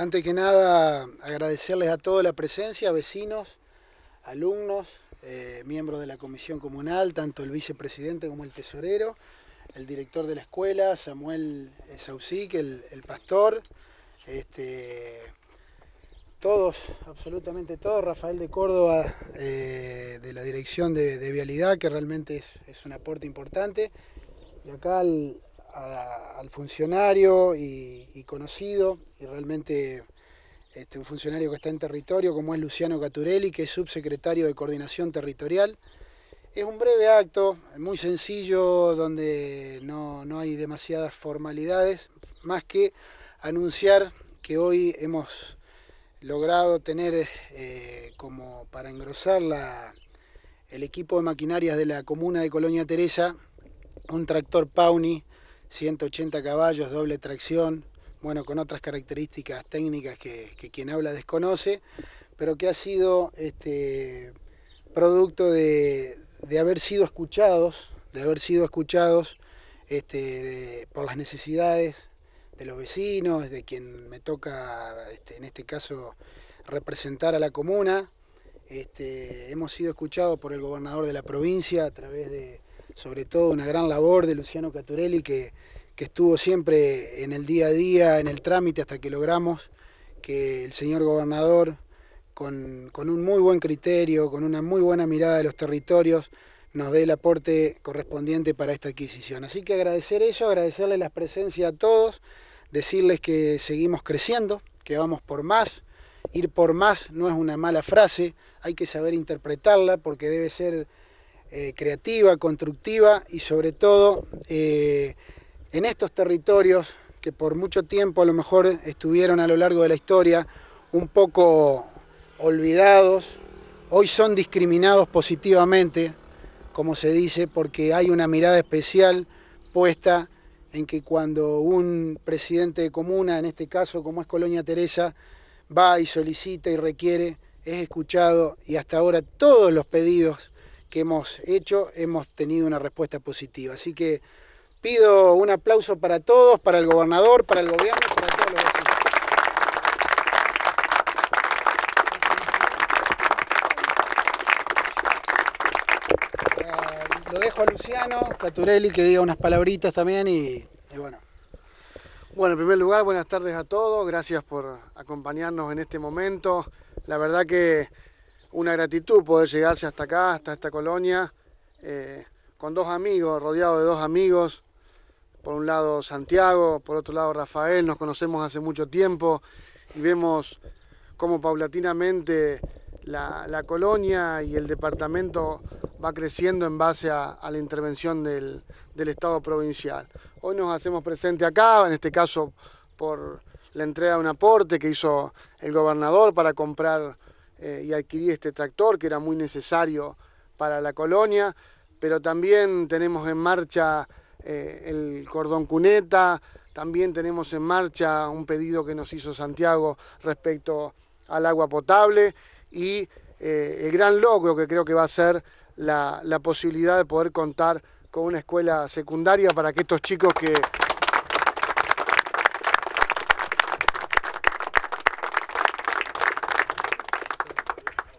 antes que nada agradecerles a todos la presencia, vecinos, alumnos, eh, miembros de la comisión comunal, tanto el vicepresidente como el tesorero, el director de la escuela, Samuel eh, Saucic, el, el pastor, este, todos, absolutamente todos, Rafael de Córdoba, eh, de la dirección de, vialidad, que realmente es, un aporte importante, y acá el al funcionario y, conocido, y realmente este, un funcionario que está en territorio, como es Luciano Caturelli, que es subsecretario de Coordinación Territorial. Es un breve acto, muy sencillo, donde no, hay demasiadas formalidades, más que anunciar que hoy hemos logrado tener eh, como para engrosar la, el equipo de maquinarias de la comuna de Colonia Teresa, un tractor Pauni 180 caballos, doble tracción, bueno, con otras características técnicas que, quien habla desconoce, pero que ha sido este, producto de, haber sido escuchados, de haber sido escuchados este, por las necesidades de los vecinos, de quien me toca, este, en este caso, representar a la comuna. Este, hemos sido escuchados por el gobernador de la provincia a través de, sobre todo una gran labor de Luciano Caturelli que, estuvo siempre en el día a día, en el trámite, hasta que logramos que el señor gobernador, con, con un muy buen criterio, con una muy buena mirada de los territorios, nos dé el aporte correspondiente para esta adquisición. Así que agradecer eso, agradecerle la presencia a todos, decirles que seguimos creciendo, que vamos por más. Ir por más no es una mala frase, hay que saber interpretarla porque debe ser eh, creativa, constructiva y sobre todo eh, en estos territorios que por mucho tiempo a lo mejor estuvieron a lo largo de la historia un poco olvidados, hoy son discriminados positivamente, como se dice, porque hay una mirada especial puesta en que cuando un presidente de comuna, en este caso como es Colonia Teresa, va y solicita y requiere, es escuchado y hasta ahora todos los pedidos que hemos hecho hemos tenido una respuesta positiva. Así que pido un aplauso para todos, para el gobernador, para el gobierno, para todos los vecinos. Eh, lo dejo a Luciano Caturelli que diga unas palabritas también y, bueno. Bueno, en primer lugar, buenas tardes a todos, gracias por acompañarnos en este momento. La verdad que una gratitud poder llegarse hasta acá, hasta esta colonia, eh, con dos amigos, rodeado de dos amigos. Por un lado Santiago, por otro lado Rafael, nos conocemos hace mucho tiempo y vemos cómo paulatinamente la, colonia y el departamento va creciendo en base a, la intervención del, del, Estado provincial. Hoy nos hacemos presente acá, en este caso por la entrega de un aporte que hizo el gobernador para comprar eh, y adquirí este tractor que era muy necesario para la colonia, pero también tenemos en marcha eh, el cordón cuneta, también tenemos en marcha un pedido que nos hizo Santiago respecto al agua potable y eh, el gran logro que creo que va a ser la, la posibilidad de poder contar con una escuela secundaria para que estos chicos que...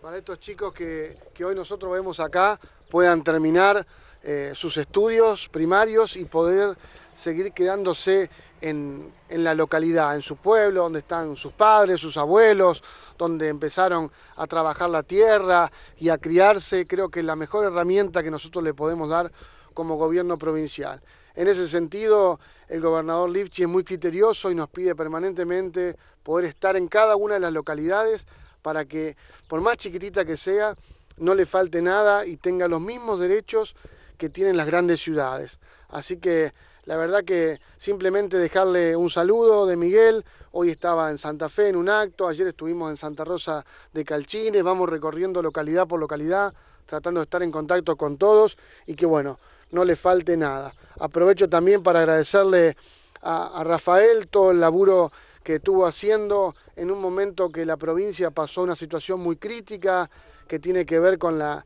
para estos chicos que, hoy nosotros vemos acá puedan terminar eh, sus estudios primarios y poder seguir quedándose en, en, la localidad, en su pueblo, donde están sus padres, sus abuelos, donde empezaron a trabajar la tierra y a criarse. Creo que es la mejor herramienta que nosotros le podemos dar como gobierno provincial. En ese sentido, el gobernador Lipchi es muy criterioso y nos pide permanentemente poder estar en cada una de las localidades para que, por más chiquitita que sea, no le falte nada y tenga los mismos derechos que tienen las grandes ciudades. Así que la verdad que simplemente dejarle un saludo de Miguel. Hoy estaba en Santa Fe en un acto, ayer estuvimos en Santa Rosa de Calchines, vamos recorriendo localidad por localidad, tratando de estar en contacto con todos y que bueno, no le falte nada. Aprovecho también para agradecerle a, Rafael todo el laburo que estuvo haciendo en un momento que la provincia pasó una situación muy crítica que tiene que ver con la,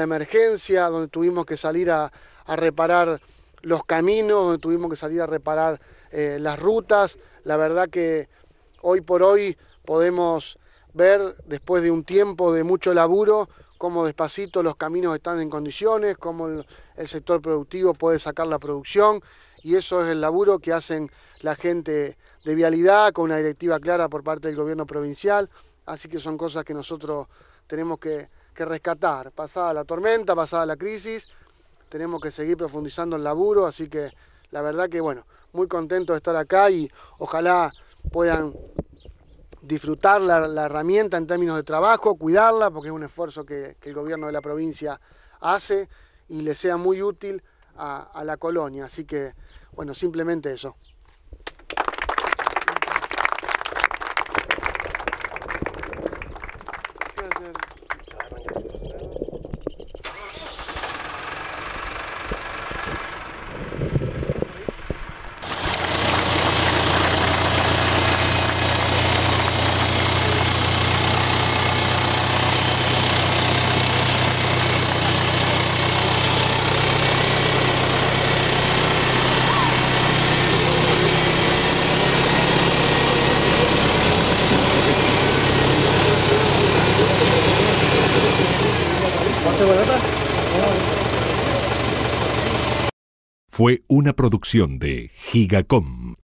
emergencia, donde tuvimos que salir a, reparar los caminos, donde tuvimos que salir a reparar eh, las rutas. La verdad que hoy por hoy podemos ver, después de un tiempo de mucho laburo, cómo despacito los caminos están en condiciones, cómo el sector productivo puede sacar la producción y eso es el laburo que hacen la gente de vialidad, con una directiva clara por parte del gobierno provincial, así que son cosas que nosotros tenemos que, rescatar. Pasada la tormenta, pasada la crisis, tenemos que seguir profundizando el laburo, así que la verdad que bueno, muy contento de estar acá y ojalá puedan disfrutar la, herramienta en términos de trabajo, cuidarla, porque es un esfuerzo que, el gobierno de la provincia hace y le sea muy útil a la colonia. Así que, bueno, simplemente eso. Fue una producción de Gigacom.